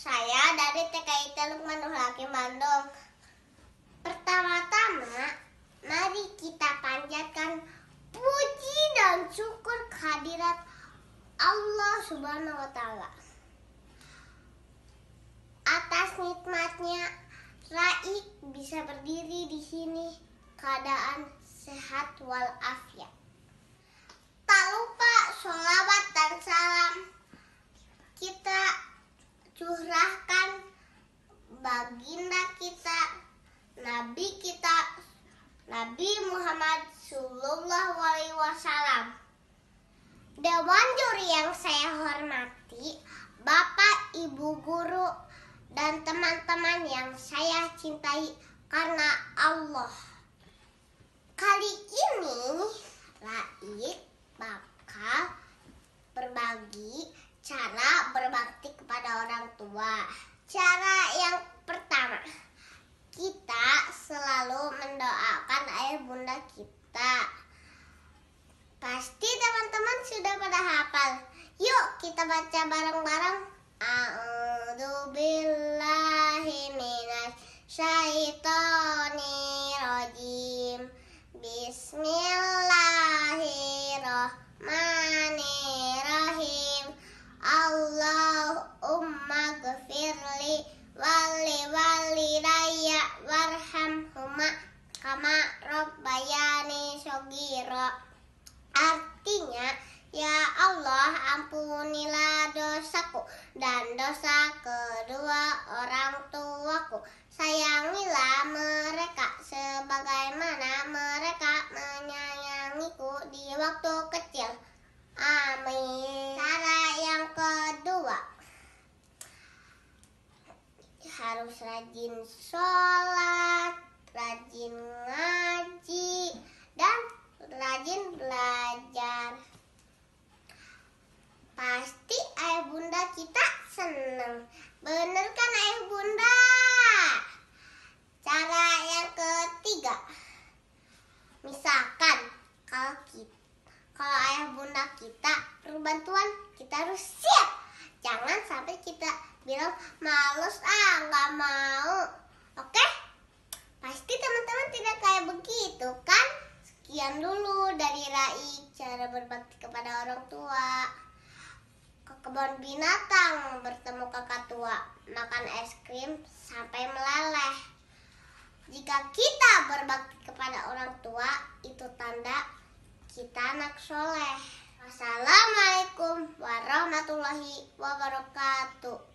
Saya dari TKI Manuh Laki Bandung. Pertama-tama, mari kita panjatkan puji dan syukur kehadirat Allah Subhanahu wa taala. Atas nikmatnya Raik bisa berdiri di sini keadaan sehat walafiat. Tak lupa sholawat dan salam kita curahkan baginda kita, Nabi kita, Nabi Muhammad Sallallahu Alaihi Wasallam. Dewan juri yang saya hormati, Bapak, Ibu guru, dan teman-teman yang saya cintai karena Allah. berbakti kepada orang tua. Cara yang pertama, kita selalu mendoakan ayah bunda kita. Pasti teman-teman sudah pada hafal. Yuk kita baca bareng-bareng. A'udzubillahi Bismillahirrahmanirrahim. kama kama rob bayani sogiro artinya ya Allah ampunilah dosaku dan dosa kedua orang tuaku sayangilah mereka sebagaimana mereka menyayangiku di waktu kecil amin cara yang kedua harus rajin sholat rajin ngaji dan rajin belajar. Pasti ayah bunda kita senang. Bener kan ayah bunda? Cara yang ketiga, misalkan kalau kita kalau ayah bunda kita perlu bantuan, kita harus siap. Jangan sampai kita bilang malas ah nggak mau. Oke? Okay? Pasti teman-teman tidak kayak begitu kan? Sekian dulu dari Rai cara berbakti kepada orang tua. Ke kebun binatang bertemu kakak tua, makan es krim sampai meleleh. Jika kita berbakti kepada orang tua, itu tanda kita anak soleh. Wassalamualaikum warahmatullahi wabarakatuh.